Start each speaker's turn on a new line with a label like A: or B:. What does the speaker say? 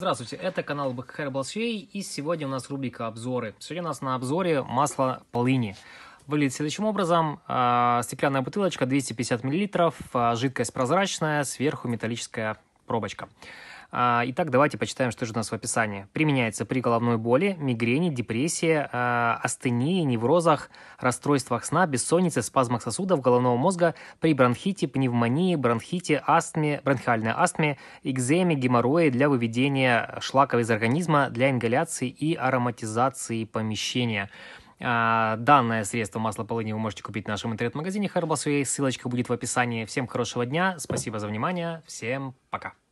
A: Здравствуйте, это канал БКХР Балшей, и сегодня у нас рубрика «Обзоры». Сегодня у нас на обзоре масло полыни. Выглядит следующим образом. А, стеклянная бутылочка, 250 мл, а, жидкость прозрачная, сверху металлическая пробочка. А, итак, давайте почитаем, что же у нас в описании. Применяется при головной боли, мигрени, депрессии, а, астении, неврозах, расстройствах сна, бессоннице, спазмах сосудов головного мозга, при бронхите, пневмонии, бронхите, астме, бронхиальной астме, экземе, геморрое для выведения шлаков из организма, для ингаляции и ароматизации помещения. А, данное средство масла полыни вы можете купить в нашем интернет-магазине Herbals.ua. Ссылочка будет в описании. Всем хорошего дня, спасибо за внимание, всем пока.